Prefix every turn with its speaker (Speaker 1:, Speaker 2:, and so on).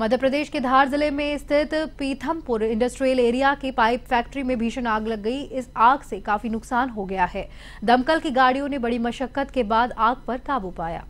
Speaker 1: मध्य प्रदेश के धार जिले में स्थित पीथमपुर इंडस्ट्रियल एरिया के पाइप फैक्ट्री में भीषण आग लग गई इस आग से काफी नुकसान हो गया है दमकल की गाड़ियों ने बड़ी मशक्कत के बाद आग पर काबू पाया